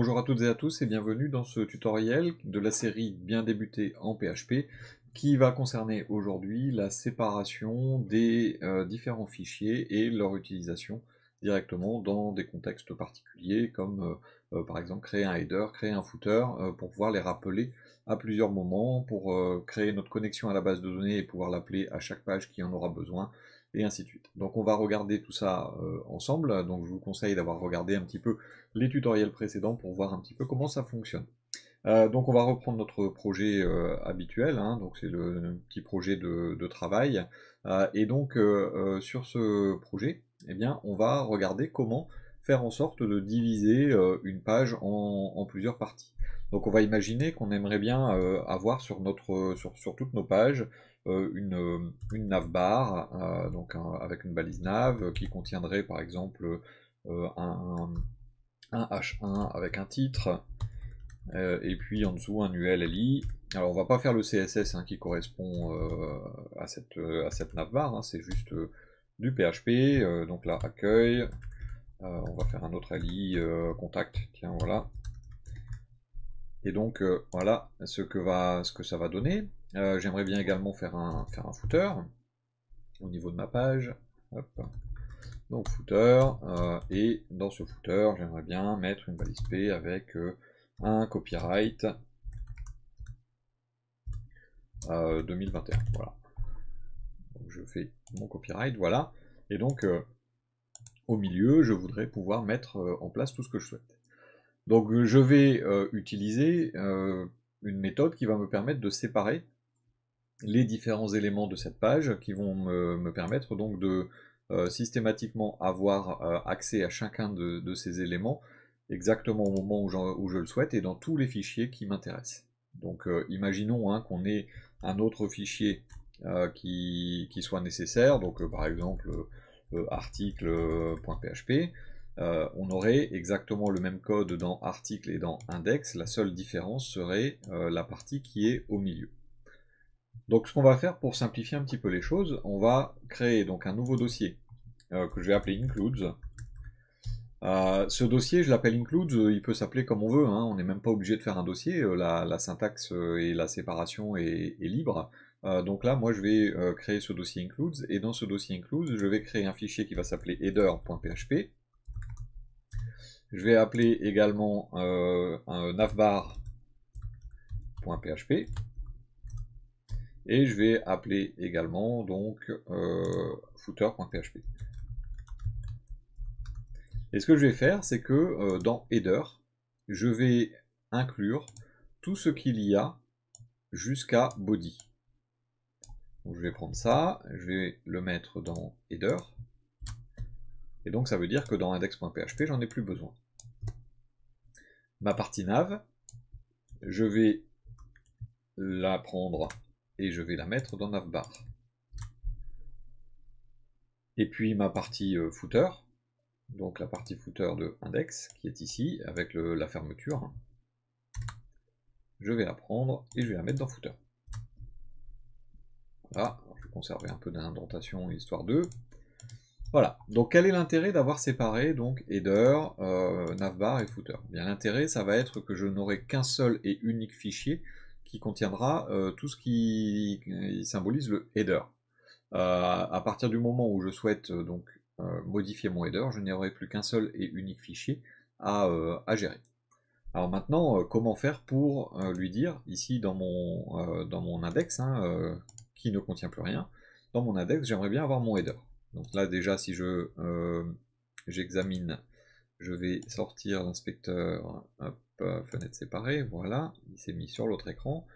Bonjour à toutes et à tous et bienvenue dans ce tutoriel de la série Bien débuter en PHP qui va concerner aujourd'hui la séparation des euh, différents fichiers et leur utilisation directement dans des contextes particuliers comme euh, euh, par exemple créer un header, créer un footer pour pouvoir les rappeler à plusieurs moments, pour créer notre connexion à la base de données et pouvoir l'appeler à chaque page qui en aura besoin et ainsi de suite. Donc on va regarder tout ça euh, ensemble, donc je vous conseille d'avoir regardé un petit peu les tutoriels précédents pour voir un petit peu comment ça fonctionne. Euh, donc on va reprendre notre projet euh, habituel, hein. donc c'est le, petit projet de, travail, et donc sur ce projet, eh bien on va regarder comment faire en sorte de diviser une page en, plusieurs parties. Donc on va imaginer qu'on aimerait bien avoir sur, notre, sur toutes nos pages euh, une, euh, une navbar, euh, donc avec une balise nav, qui contiendrait par exemple un, H1 avec un titre, et puis en dessous un ULLI. Alors on va pas faire le CSS hein, qui correspond à cette, à cette navbar, hein, c'est juste du PHP, donc la accueil, on va faire un autre ali contact, tiens voilà. Et donc voilà ce que, va, ce que ça va donner. Euh, j'aimerais bien également faire un, faire un footer au niveau de ma page. Donc footer, euh, et dans ce footer, j'aimerais bien mettre une balise P avec euh, un copyright 2021. Voilà. je fais mon copyright, voilà. Et donc au milieu, je voudrais pouvoir mettre en place tout ce que je souhaite. Donc je vais utiliser une méthode qui va me permettre de séparer les différents éléments de cette page qui vont me, permettre donc de euh, systématiquement avoir euh, accès à chacun de, ces éléments exactement au moment où, je le souhaite et dans tous les fichiers qui m'intéressent. Donc euh, imaginons hein, qu'on ait un autre fichier qui, qui, soit nécessaire, donc par exemple article.php, on aurait exactement le même code dans article et dans index, la seule différence serait la partie qui est au milieu. Donc ce qu'on va faire pour simplifier un petit peu les choses, on va créer donc un nouveau dossier euh, que je vais appeler includes. Euh, ce dossier, je l'appelle includes, euh, il peut s'appeler comme on veut, hein. on n'est même pas obligé de faire un dossier, la, syntaxe et la séparation est, libre. donc là, moi je vais créer ce dossier includes, et dans ce dossier includes, je vais créer un fichier qui va s'appeler header.php. Je vais appeler également un navbar.php et je vais appeler également donc euh, footer.php. Et ce que je vais faire, c'est que euh, dans header, je vais inclure tout ce qu'il y a jusqu'à body. je vais prendre ça, je vais le mettre dans header. Et donc ça veut dire que dans index.php, j'en ai plus besoin. Ma partie nav, je vais la prendre et je vais la mettre dans navbar. Et puis ma partie euh, footer, donc la partie footer de index qui est ici avec la fermeture. Je vais la prendre et je vais la mettre dans footer. Voilà, je vais conserver un peu d'indentation histoire de. Voilà, donc quel est l'intérêt d'avoir séparé donc header, euh, navbar et footer eh Bien l'intérêt ça va être que je n'aurai qu'un seul et unique fichier qui contiendra euh, tout ce qui, symbolise le header. Euh, à partir du moment où je souhaite euh, donc modifier mon header, je n'aurai plus qu'un seul et unique fichier à, gérer. Alors maintenant, comment faire pour lui dire, ici dans mon, dans mon index, hein, qui ne contient plus rien, dans mon index, j'aimerais bien avoir mon header. Donc là déjà, si je j'examine, je vais sortir l'inspecteur euh, fenêtre séparée, voilà, il s'est mis sur l'autre écran.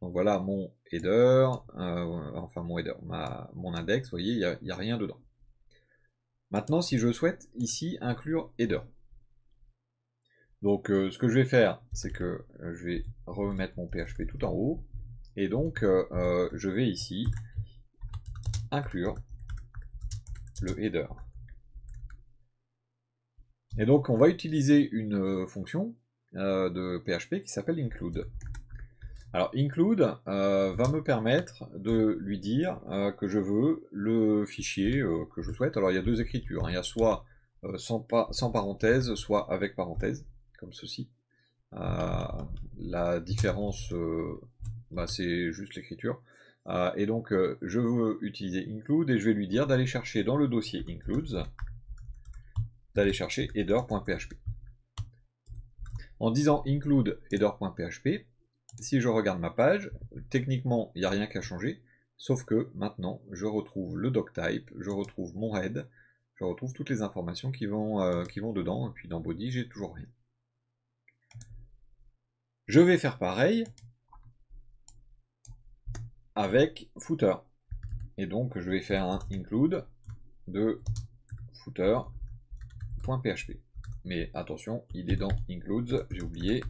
Donc voilà mon header, euh, enfin mon header, ma, mon index, vous voyez, il n'y a, rien dedans. Maintenant, si je souhaite ici inclure header. Donc euh, ce que je vais faire, c'est que je vais remettre mon PHP tout en haut, et donc je vais ici inclure le header. Et donc on va utiliser une fonction euh, de PHP qui s'appelle include. Alors include euh, va me permettre de lui dire euh, que je veux le fichier que je souhaite. Alors il y a deux écritures, hein. il y a soit sans, parenthèse, soit avec parenthèse, comme ceci. la différence, bah, c'est juste l'écriture. et donc je veux utiliser include et je vais lui dire d'aller chercher dans le dossier includes, d'aller chercher header.php. En disant include header.php, si je regarde ma page, techniquement, il n'y a rien a changer. Sauf que maintenant, je retrouve le type, je retrouve mon head, je retrouve toutes les informations qui vont, euh, qui vont dedans. Et puis dans body, j'ai toujours rien. Je vais faire pareil avec footer. Et donc, je vais faire un include de footer.php. Mais attention, il est dans includes, j'ai oublié,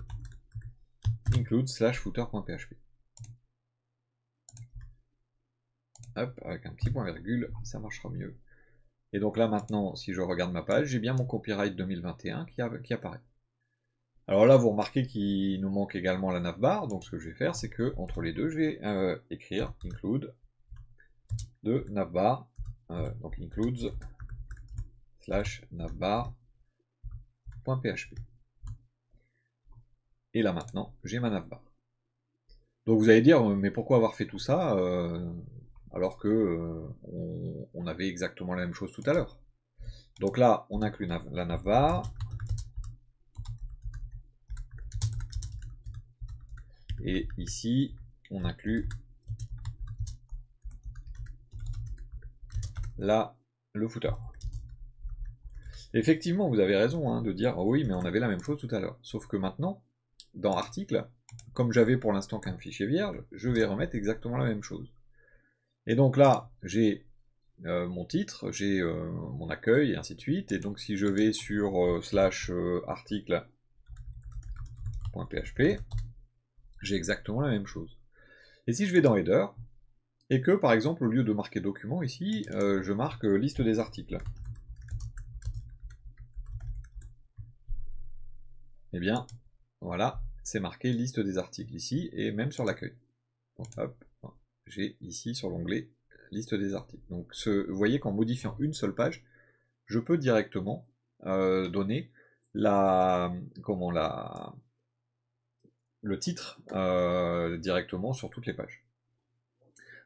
include slash footer.php. Hop, avec un petit point virgule, ça marchera mieux. Et donc là maintenant, si je regarde ma page, j'ai bien mon copyright 2021 qui, apparaît. Alors là, vous remarquez qu'il nous manque également la navbar, donc ce que je vais faire, c'est que entre les deux, je vais euh, écrire include de navbar, euh, donc includes slash navbar .php. Et là maintenant, j'ai ma navbar. Donc vous allez dire, euh, mais pourquoi avoir fait tout ça euh, alors que euh, on, avait exactement la même chose tout à l'heure Donc là, on inclut la navbar. Et ici, on inclut là le footer. Effectivement, vous avez raison hein, de dire oui, mais on avait la même chose tout à l'heure. Sauf que maintenant, dans article, comme j'avais pour l'instant qu'un fichier vierge, je vais remettre exactement la même chose. Et donc là, j'ai euh, mon titre, j'ai euh, mon accueil, et ainsi de suite. Et donc si je vais sur euh, slash article.php, j'ai exactement la même chose. Et si je vais dans header, et que par exemple, au lieu de marquer document ici, je marque liste des articles. eh bien, voilà, c'est marqué liste des articles ici, et même sur l'accueil. Hein, j'ai ici sur l'onglet euh, liste des articles. Donc, vous voyez qu'en modifiant une seule page, je peux directement euh, donner le titre euh, directement sur toutes les pages.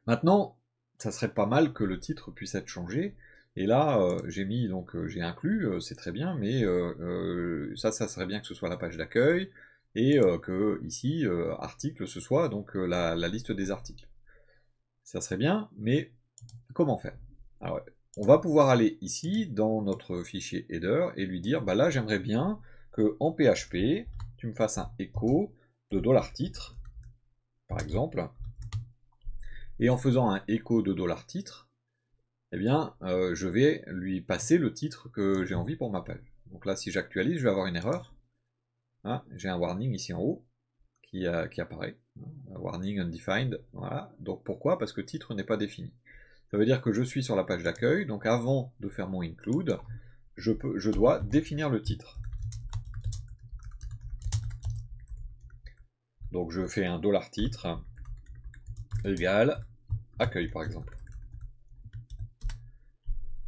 Maintenant, ça serait pas mal que le titre puisse être changé et là, euh, j'ai mis, donc euh, j'ai inclus, euh, c'est très bien, mais ça, ça serait bien que ce soit la page d'accueil, et que ici, article, ce soit donc la, liste des articles. Ça serait bien, mais comment faire Alors, ah on va pouvoir aller ici, dans notre fichier header, et lui dire, bah là, j'aimerais bien que en PHP, tu me fasses un écho de $titre, par exemple, et en faisant un écho de $titre, eh bien, euh, je vais lui passer le titre que j'ai envie pour ma page. Donc là, si j'actualise, je vais avoir une erreur. Hein, j'ai un warning ici en haut qui, apparaît. Hein, warning undefined. Voilà. Donc pourquoi Parce que titre n'est pas défini. Ça veut dire que je suis sur la page d'accueil. Donc avant de faire mon include, je, je dois définir le titre. Donc je fais un dollar titre égal accueil par exemple.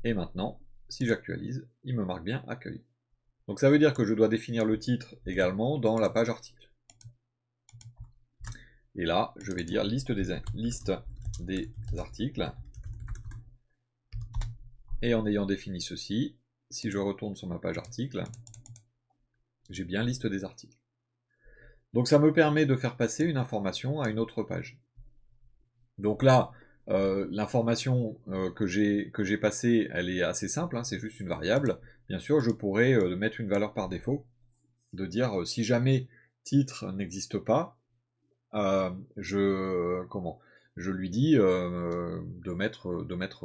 Et maintenant, si j'actualise, il me marque bien accueilli. Donc ça veut dire que je dois définir le titre également dans la page article. Et là, je vais dire liste des, liste des articles. Et en ayant défini ceci, si je retourne sur ma page article, j'ai bien liste des articles. Donc ça me permet de faire passer une information à une autre page. Donc là, euh, l'information euh, que j'ai passée, elle est assez simple, hein, c'est juste une variable. Bien sûr, je pourrais euh, mettre une valeur par défaut, de dire si jamais titre n'existe pas, je comment je lui dis de mettre, de mettre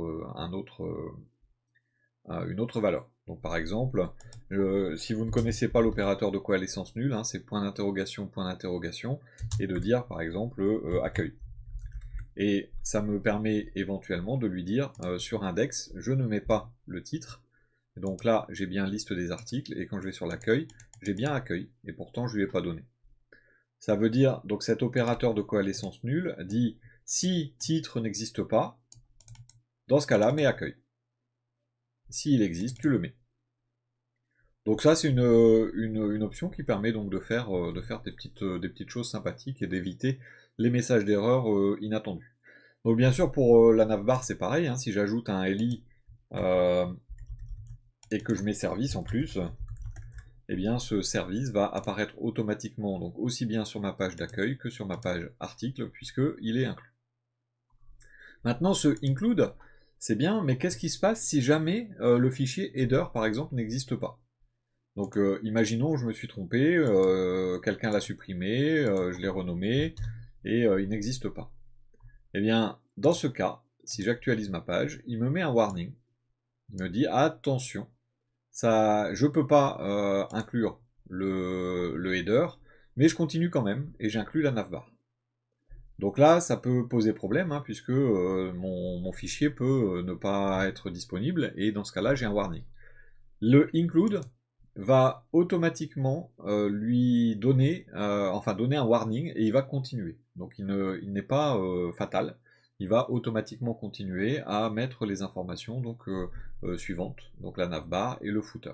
une autre valeur. Donc par exemple, si vous ne connaissez pas l'opérateur de coalescence nulle, hein, c'est point d'interrogation, point d'interrogation, et de dire par exemple accueil. Et ça me permet éventuellement de lui dire euh, sur index, je ne mets pas le titre. donc là, j'ai bien liste des articles, et quand je vais sur l'accueil, j'ai bien accueil, et pourtant je ne lui ai pas donné. Ça veut dire, donc cet opérateur de coalescence nulle dit, si titre n'existe pas, dans ce cas-là, mets accueil. S'il existe, tu le mets. Donc ça, c'est une, euh, une, option qui permet donc de faire, euh, de faire des petites choses sympathiques et d'éviter les messages d'erreur euh, inattendus. Donc bien sûr pour euh, la navbar c'est pareil, hein. si j'ajoute un li euh, et que je mets service en plus, eh bien ce service va apparaître automatiquement, donc aussi bien sur ma page d'accueil que sur ma page article, puisqu'il est inclus. Maintenant ce include, c'est bien, mais qu'est-ce qui se passe si jamais le fichier header, par exemple, n'existe pas Donc, imaginons, je me suis trompé, quelqu'un l'a supprimé, je l'ai renommé, euh, il n'existe pas. Eh bien, dans ce cas, si j'actualise ma page, il me met un warning. Il me dit attention, ça, je peux pas euh, inclure le, header, mais je continue quand même et j'inclus la navbar. Donc là, ça peut poser problème, hein, puisque euh, mon, mon, fichier peut ne pas être disponible, et dans ce cas-là, j'ai un warning. Le include, va automatiquement euh, lui donner, euh, enfin donner un warning et il va continuer. Donc il, ne, n'est pas euh, fatal, il va automatiquement continuer à mettre les informations donc, suivantes, donc la navbar et le footer.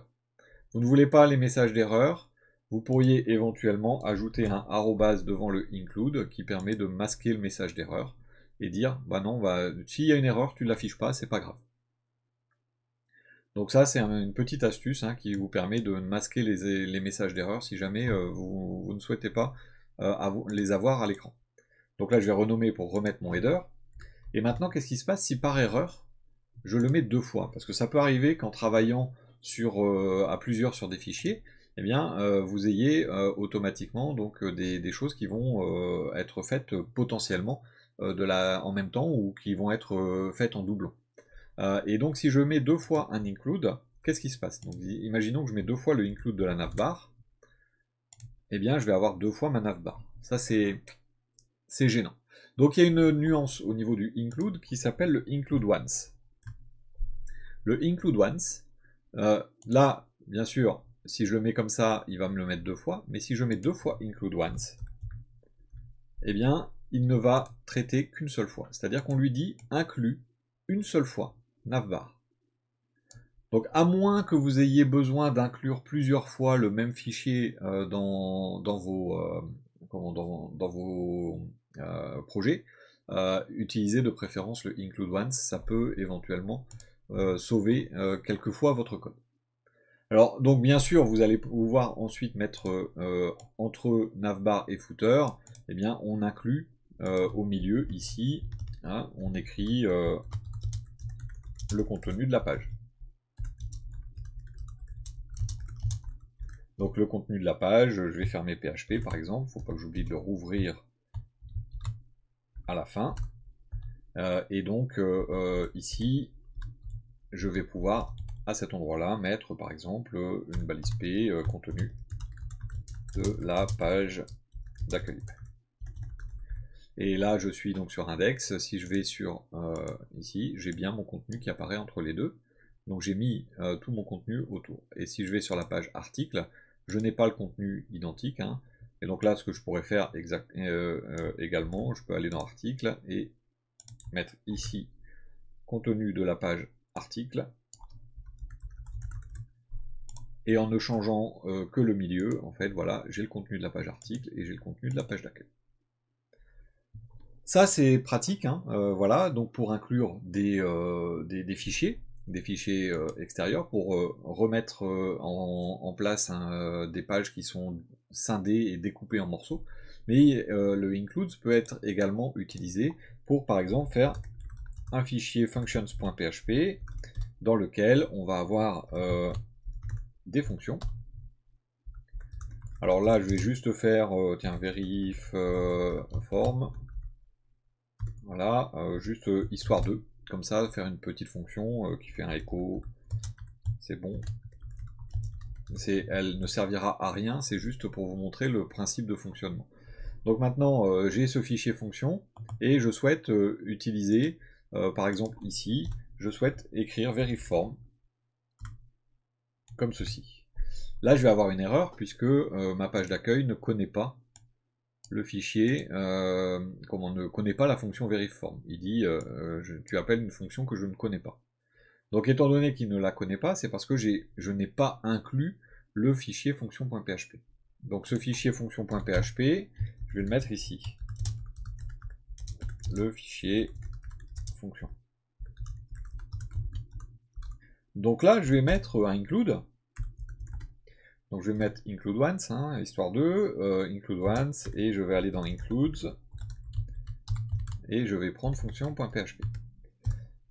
Vous ne voulez pas les messages d'erreur, vous pourriez éventuellement ajouter un base devant le include qui permet de masquer le message d'erreur et dire bah non, bah, s'il y a une erreur, tu ne l'affiches pas, c'est pas grave. Donc ça, c'est une petite astuce hein, qui vous permet de masquer les, messages d'erreur si jamais euh, vous, ne souhaitez pas euh, les avoir à l'écran. Donc là, je vais renommer pour remettre mon header. Et maintenant, qu'est-ce qui se passe si par erreur, je le mets deux fois Parce que ça peut arriver qu'en travaillant euh, à plusieurs sur des fichiers, eh bien, vous ayez automatiquement donc, des, choses qui vont être faites potentiellement de en même temps ou qui vont être faites en doublon. Euh, et donc si je mets deux fois un include, qu'est-ce qui se passe donc, Imaginons que je mets deux fois le include de la navbar, eh bien je vais avoir deux fois ma navbar. Ça c'est gênant. Donc il y a une nuance au niveau du include qui s'appelle le include once. Le include once, euh, là bien sûr, si je le mets comme ça, il va me le mettre deux fois, mais si je mets deux fois include once, eh bien il ne va traiter qu'une seule fois. C'est-à-dire qu'on lui dit inclus une seule fois navbar Donc à moins que vous ayez besoin d'inclure plusieurs fois le même fichier euh, dans, dans, vos, euh, comment, dans, vos euh, projets, utilisez de préférence le include once, ça peut éventuellement sauver quelquefois votre code. Alors donc bien sûr vous allez pouvoir ensuite mettre entre navbar et footer, eh bien on inclut au milieu ici, hein, on écrit le contenu de la page. Donc le contenu de la page, je vais fermer PHP par exemple, il faut pas que j'oublie de rouvrir à la fin. Euh, et donc euh, euh, ici, je vais pouvoir à cet endroit-là mettre par exemple une balise P contenu de la page d'accueil. Et là, je suis donc sur index. Si je vais sur euh, ici, j'ai bien mon contenu qui apparaît entre les deux. Donc j'ai mis euh, tout mon contenu autour. Et si je vais sur la page article, je n'ai pas le contenu identique. Hein. Et donc là, ce que je pourrais faire euh, également, je peux aller dans article et mettre ici contenu de la page article et en ne changeant que le milieu, en fait, voilà, j'ai le contenu de la page article et j'ai le contenu de la page d'accueil. Ça, c'est pratique, hein, euh, voilà, donc pour inclure des, euh, fichiers, des fichiers euh, extérieurs, pour remettre en, place des pages qui sont scindées et découpées en morceaux. Mais le includes peut être également utilisé pour, par exemple, faire un fichier functions.php dans lequel on va avoir des fonctions. Alors là, je vais juste faire, tiens, vérif form voilà, euh, juste euh, histoire de, comme ça, faire une petite fonction euh, qui fait un écho, c'est bon. Elle ne servira à rien, c'est juste pour vous montrer le principe de fonctionnement. Donc maintenant, j'ai ce fichier fonction, et je souhaite utiliser, par exemple ici, je souhaite écrire Veriform. comme ceci. Là, je vais avoir une erreur, puisque ma page d'accueil ne connaît pas le fichier, euh, comme on ne connaît pas la fonction verifform. Il dit, euh, euh, tu appelles une fonction que je ne connais pas. Donc étant donné qu'il ne la connaît pas, c'est parce que je n'ai pas inclus le fichier fonction.php. Donc ce fichier fonction.php, je vais le mettre ici. Le fichier fonction. Donc là, je vais mettre un include donc je vais mettre include once, hein, histoire de, euh, include once, et je vais aller dans includes, et je vais prendre fonction.php.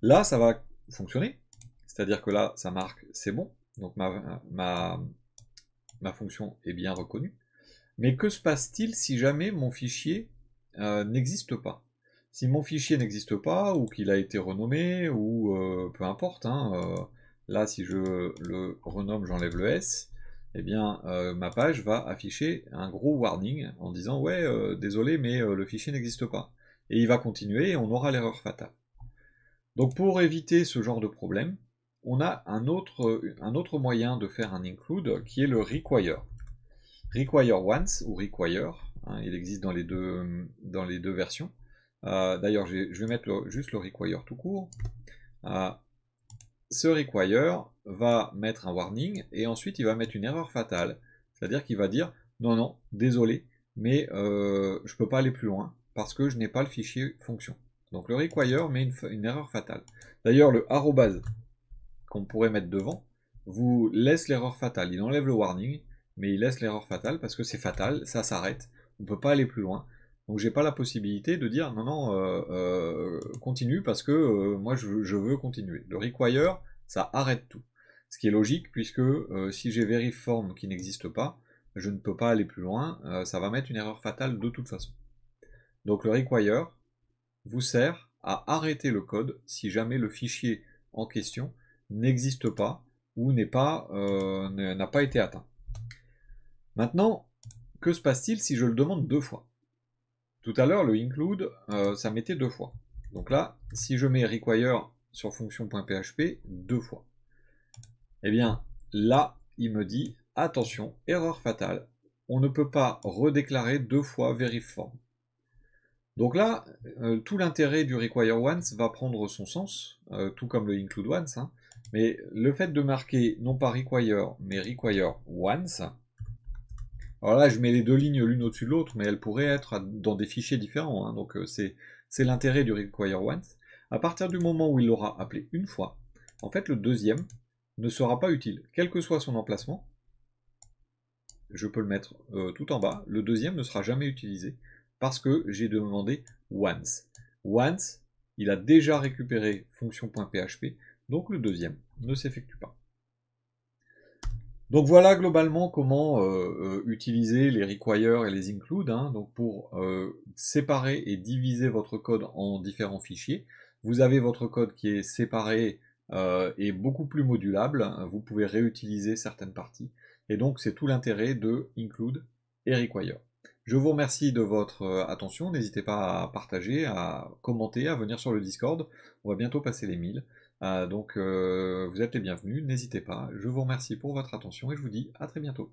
Là, ça va fonctionner, c'est-à-dire que là, ça marque c'est bon, donc ma, fonction est bien reconnue. Mais que se passe-t-il si jamais mon fichier euh, n'existe pas Si mon fichier n'existe pas, ou qu'il a été renommé, ou euh, peu importe, hein, là, si je le renomme, j'enlève le S, eh bien, euh, ma page va afficher un gros warning en disant ouais, euh, désolé, mais euh, le fichier n'existe pas. Et il va continuer et on aura l'erreur fatale. Donc pour éviter ce genre de problème, on a un autre, moyen de faire un include qui est le require. Require once ou require, hein, il existe dans les deux, dans les deux versions. D'ailleurs, je vais mettre juste le require tout court. ce require, va mettre un warning et ensuite il va mettre une erreur fatale. C'est-à-dire qu'il va dire non, non, désolé, mais euh, je ne peux pas aller plus loin parce que je n'ai pas le fichier fonction. Donc le require met une, erreur fatale. D'ailleurs, le base qu'on pourrait mettre devant vous laisse l'erreur fatale. Il enlève le warning, mais il laisse l'erreur fatale parce que c'est fatal, ça s'arrête, on ne peut pas aller plus loin. Donc j'ai pas la possibilité de dire non, non, euh, euh, continue parce que moi je, je veux continuer. Le require, ça arrête tout. Ce qui est logique puisque euh, si j'ai forme qui n'existe pas, je ne peux pas aller plus loin, euh, ça va mettre une erreur fatale de toute façon. Donc le require vous sert à arrêter le code si jamais le fichier en question n'existe pas ou n'est pas euh, n'a pas été atteint. Maintenant, que se passe-t-il si je le demande deux fois Tout à l'heure, le include, ça mettait deux fois. Donc là, si je mets require sur fonction.php deux fois. Eh bien, là, il me dit, attention, erreur fatale, on ne peut pas redéclarer deux fois form. Donc là, euh, tout l'intérêt du require once va prendre son sens, euh, tout comme le include once, hein. mais le fait de marquer non pas require, mais require once, alors là, je mets les deux lignes l'une au-dessus de l'autre, mais elles pourraient être dans des fichiers différents, hein. donc euh, c'est l'intérêt du require once. À partir du moment où il l'aura appelé une fois, en fait, le deuxième, ne sera pas utile, quel que soit son emplacement. Je peux le mettre euh, tout en bas. Le deuxième ne sera jamais utilisé parce que j'ai demandé once. Once, il a déjà récupéré fonction.php, donc le deuxième ne s'effectue pas. Donc voilà globalement comment euh, euh, utiliser les require et les include. Hein. donc pour séparer et diviser votre code en différents fichiers, vous avez votre code qui est séparé euh, est beaucoup plus modulable, vous pouvez réutiliser certaines parties, et donc c'est tout l'intérêt de include et require. Je vous remercie de votre euh, attention, n'hésitez pas à partager, à commenter, à venir sur le Discord, on va bientôt passer les 1000, euh, donc vous êtes les bienvenus, n'hésitez pas, je vous remercie pour votre attention et je vous dis à très bientôt.